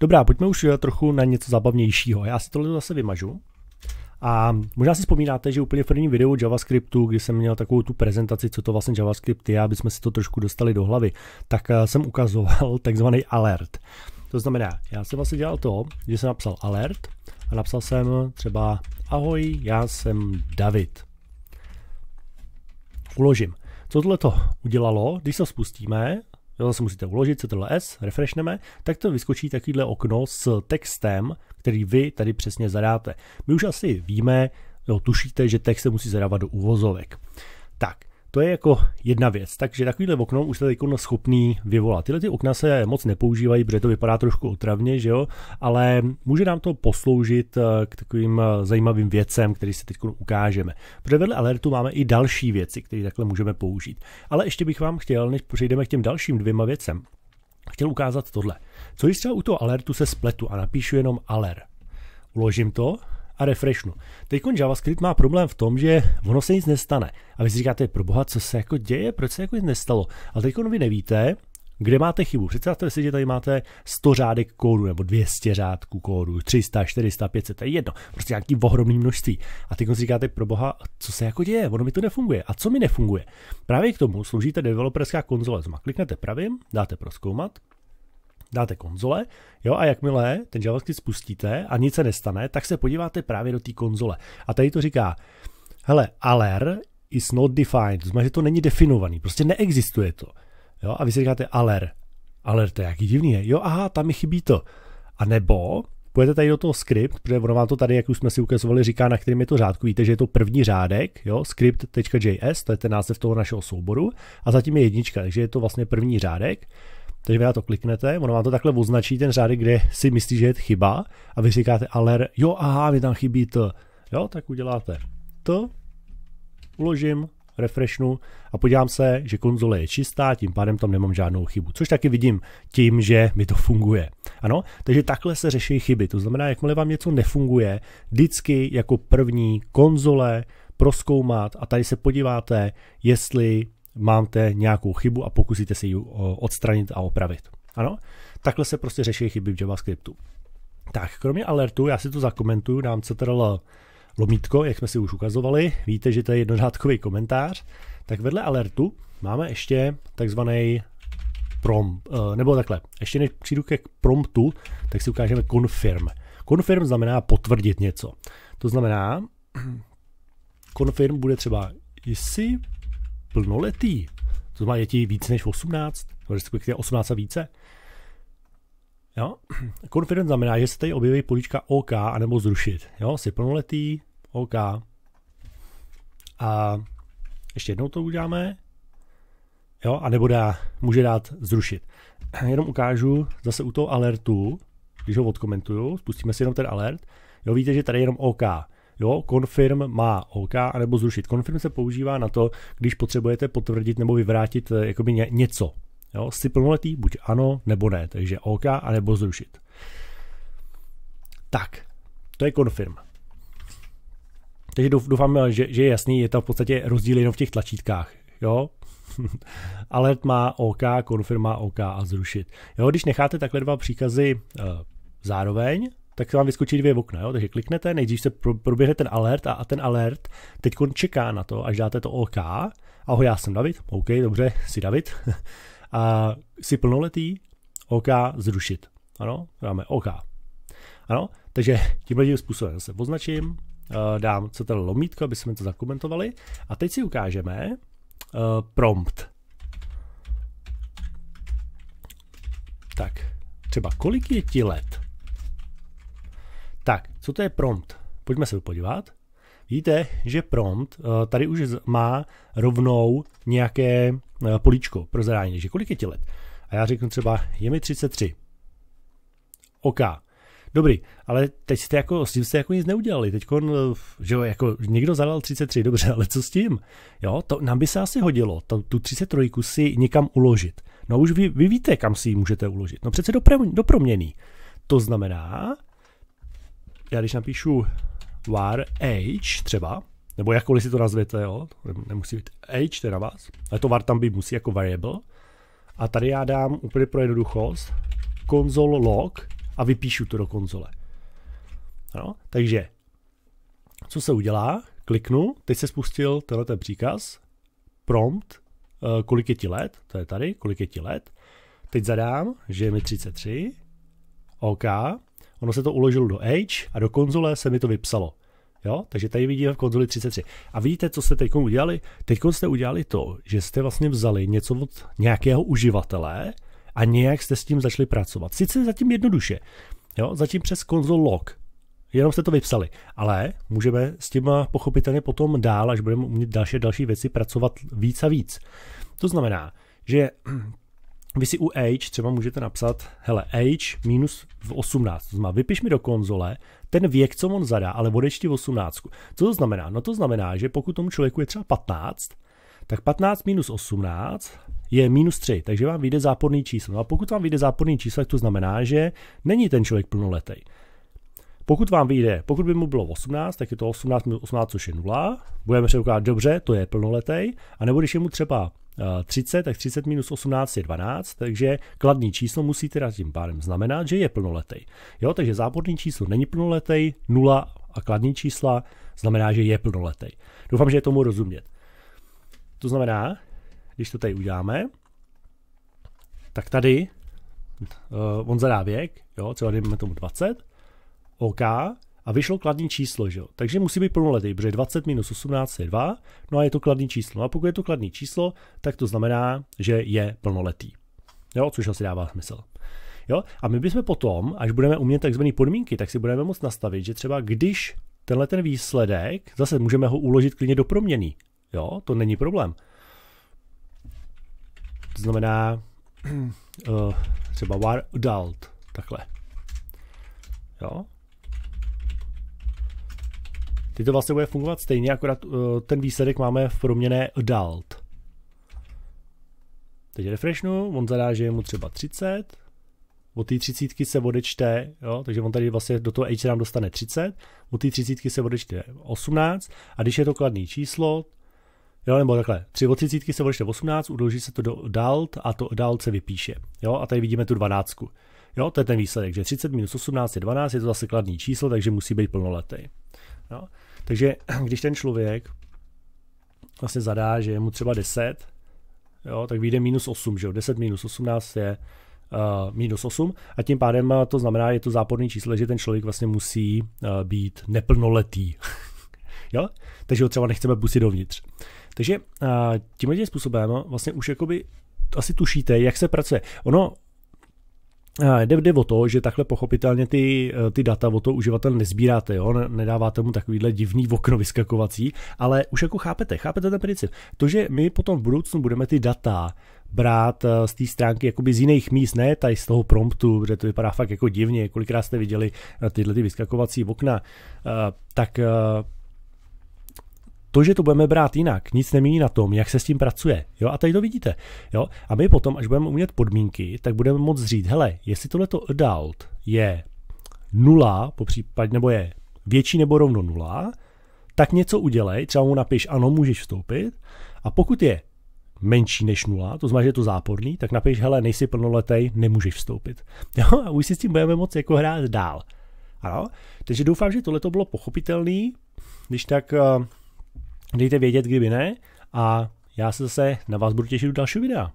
Dobrá, pojďme už eh, trochu na něco zábavnějšího. Já si tohle zase vymažu. A možná si vzpomínáte, že úplně v prvním videu JavaScriptu, kdy jsem měl takovou tu prezentaci, co to vlastně JavaScript je, aby jsme si to trošku dostali do hlavy, tak eh, jsem ukazoval takzvaný alert. To znamená, já jsem vlastně dělal to, že jsem napsal alert a napsal jsem třeba ahoj, já jsem David. Uložím. Co tohle to udělalo, když se spustíme, zase musíte uložit Ctrl S, refreshneme, tak to vyskočí takovýhle okno s textem, který vy tady přesně zadáte. My už asi víme, jo, tušíte, že text se musí zadávat do úvozovek. Tak, to je jako jedna věc, takže takovýhle okno už jste jako teď schopný vyvolat. Tyhle ty okna se moc nepoužívají, protože to vypadá trošku otravně, že jo? ale může nám to posloužit eh, k takovým eh, zajímavým věcem, které se teď ukážeme. Protože vedle alertu máme i další věci, které takhle můžeme použít. Ale ještě bych vám chtěl, než přejdeme k těm dalším dvěma věcem, chtěl ukázat tohle. Co když třeba u toho alertu se spletu a napíšu jenom aler. Uložím to, a refreshnu. Teď JavaScript má problém v tom, že ono se nic nestane. A vy si říkáte, pro boha, co se jako děje, proč se jako nic nestalo. Ale teď vy nevíte, kde máte chybu. Představte si, že tady máte 100 řádek kódu, nebo 200 řádků kódu, 300, 400, 500, to je jedno, prostě nějaký ohromný množství. A teď si říkáte, pro boha, co se jako děje, ono mi to nefunguje. A co mi nefunguje? Právě k tomu sloužíte developerská konzole. Zma kliknete pravým, dáte proskoumat, dáte konzole, jo, a jakmile ten JavaScript spustíte a nic se nestane, tak se podíváte právě do té konzole. A tady to říká, hele, aler is not defined, to znamená, že to není definovaný, prostě neexistuje to. Jo, a vy si říkáte aler, aler to je jaký divný je, jo, aha, tam mi chybí to. A nebo půjdete tady do toho script, protože ono vám to tady, jak už jsme si ukazovali, říká, na kterým je to řádku. Víte, že je to první řádek, jo, script.js, to je ten název toho našeho souboru, a zatím je jednička, takže je to vlastně první řádek. Takže vy na to kliknete, ono vám to takhle označí ten řádek, kde si myslí, že je chyba a vy říkáte aler, jo aha, mi tam chybí to. Jo, tak uděláte to, uložím, refreshnu a podívám se, že konzole je čistá, tím pádem tam nemám žádnou chybu, což taky vidím tím, že mi to funguje. Ano, takže takhle se řeší chyby, to znamená, jakmile vám něco nefunguje, vždycky jako první konzole proskoumat a tady se podíváte, jestli máte nějakou chybu a pokusíte se ji odstranit a opravit. Ano, takhle se prostě řeší chyby v JavaScriptu. Tak, kromě alertu, já si to zakomentuju, dám CTRL lomítko, jak jsme si už ukazovali. Víte, že to je jednodátkový komentář. Tak vedle alertu máme ještě takzvaný prompt, eh, nebo takhle, ještě než přijdu ke promptu, tak si ukážeme confirm. Confirm znamená potvrdit něco. To znamená, confirm bude třeba jsi plnoletý. To znamená, je ti víc než 18, respektive 18 a více. Jo? Confident znamená, že se tady objeví políčka OK anebo zrušit. Jo? Jsi plnoletý, OK. A ještě jednou to uděláme. Jo? A nebo dá, může dát zrušit. Jenom ukážu zase u toho alertu, když ho odkomentuju, spustíme si jenom ten alert. Jo, víte, že tady je jenom OK. Jo, confirm má OK, anebo zrušit. Confirm se používá na to, když potřebujete potvrdit nebo vyvrátit eh, jakoby ně, něco. Jo, jsi plnoletý, buď ano, nebo ne, takže OK, anebo zrušit. Tak, to je confirm. Takže doufám, že, že je jasný, je to v podstatě rozdíl jenom v těch tlačítkách. Jo, alert má OK, confirm má OK a zrušit. Jo, když necháte takhle dva příkazy e, zároveň, tak vám vyskočí dvě okna. Jo? Takže kliknete, nejdřív se proběhne ten alert a, a ten alert teď čeká na to, až dáte to OK. Ahoj, já jsem David. OK, dobře, jsi David. a jsi plnoletý? OK, zrušit. Ano, dáme OK. Ano, takže tímhle tím způsobem se označím, eh, dám co ten lomítko, aby jsme to zakomentovali. A teď si ukážeme eh, prompt. Tak, třeba kolik je ti let? Tak, co to je prompt? Pojďme se podívat. Vidíte, že prompt eh, tady už má rovnou nějaké eh, políčko pro zadání, takže kolik je ti let? A já řeknu třeba, je mi 33. OK. Dobrý, ale teď jste jako, s tím jste jako nic neudělali. Teď, eh, že jo, jako někdo zadal 33, dobře, ale co s tím? Jo, to nám by se asi hodilo, to, tu 33 si někam uložit. No už vy, vy víte, kam si ji můžete uložit. No přece do, pre, do proměný. To znamená, já když napíšu var age třeba, nebo jakkoliv si to nazvete, jo, nemusí být age, to je na vás, ale to var tam být musí jako variable. A tady já dám úplně pro jednoduchost console log a vypíšu to do konzole. No, takže co se udělá? Kliknu, teď se spustil tenhle ten příkaz, prompt, eh, kolik je ti let, to je tady, kolik je ti let. Teď zadám, že je mi 33, OK, ono se to uložilo do Edge a do konzole se mi to vypsalo. Jo? Takže tady vidíme v konzoli 33. A vidíte, co jste teď udělali? Teď jste udělali to, že jste vlastně vzali něco od nějakého uživatele a nějak jste s tím začali pracovat. Sice zatím jednoduše, jo? zatím přes konzol log, jenom jste to vypsali, ale můžeme s tím pochopitelně potom dál, až budeme umět další další věci pracovat víc a víc. To znamená, že vy si u age třeba můžete napsat, hele, age minus 18, to znamená, vypiš mi do konzole ten věk, co on zadá, ale odečti 18. Co to znamená? No to znamená, že pokud tomu člověku je třeba 15, tak 15 minus 18 je minus 3, takže vám vyjde záporný číslo. No a pokud vám vyjde záporný číslo, tak to znamená, že není ten člověk plnoletý. Pokud vám vyjde, pokud by mu bylo 18, tak je to 18 minus 18, což je 0. Budeme předpokládat, dobře, to je plnoletý. A nebo když je mu třeba 30, eh, tak 30 minus 18 je 12, takže kladný číslo musí teda tím pádem znamenat, že je plnoletý. Jo, takže záporný číslo není plnoletý, 0 a kladný čísla znamená, že je plnoletý. Doufám, že je tomu rozumět. To znamená, když to tady uděláme, tak tady uh, on zadá věk, jo, třeba dejme tomu 20, OK, a vyšlo kladný číslo, že jo? takže musí být plnoletý, protože 20 minus 18 je 2, no a je to kladný číslo. No a pokud je to kladný číslo, tak to znamená, že je plnoletý. Jo, což asi dává smysl. Jo? A my bychom potom, až budeme umět takzvané podmínky, tak si budeme moct nastavit, že třeba když tenhle ten výsledek, zase můžeme ho uložit klidně do proměny. Jo, to není problém. To znamená uh, třeba var adult, takhle. Jo, Teď to vlastně bude fungovat stejně, akorát eh, ten výsledek máme v proměné adult. Teď refreshnu, on zadá, že je mu třeba 30, od té 30 se odečte, jo, takže on tady vlastně do toho age nám dostane 30, od té 30 se odečte 18 a když je to kladné číslo, Jo, nebo takhle, 3 od 30 se odečte 18, udloží se to do adult a to adult se vypíše. Jo, a tady vidíme tu 12. Jo, to je ten výsledek, že 30 minus 18 je 12, je to zase kladný číslo, takže musí být plnoletý. Jo? Takže když ten člověk vlastně zadá, že je mu třeba 10, jo, tak vyjde minus 8, že jo? 10 minus 18 je uh, minus 8 a tím pádem eh, to znamená, je to záporný číslo, že ten člověk vlastně musí uh, být neplnoletý. jo? Takže ho třeba nechceme pustit dovnitř. Takže uh, tímhle tím způsobem vlastně už jakoby asi tušíte, jak se pracuje. Ono Jde, jde o to, že takhle pochopitelně ty, eh, ty data o to uživatel nezbíráte, jo? nedáváte mu takovýhle divný okno vyskakovací, ale už jako chápete, chápete ten princip. To, že my potom v budoucnu budeme ty data brát eh, z té stránky jakoby z jiných míst, ne tady z toho promptu, že to vypadá fakt jako divně, kolikrát jste viděli eh, tyhle ty vyskakovací okna, tak to, že to budeme brát jinak, nic nemění na tom, jak se s tím pracuje. Jo, a tady to vidíte. Jo, a my potom, až budeme umět podmínky, tak budeme moct říct, hele, jestli tohleto adult je nula, popřípadě nebo je větší nebo rovno nula, tak něco udělej, třeba mu napiš, ano, můžeš vstoupit, a pokud je menší než nula, to znamená, že je to záporný, tak napiš, hele, nejsi plnoletej, nemůžeš vstoupit. Jo, a už si s tím budeme moc jako hrát dál. Ano, takže doufám, že tohle to bylo pochopitelný, když tak eh, dejte vědět, kdyby ne a já se zase na vás budu těšit u dalšího videa.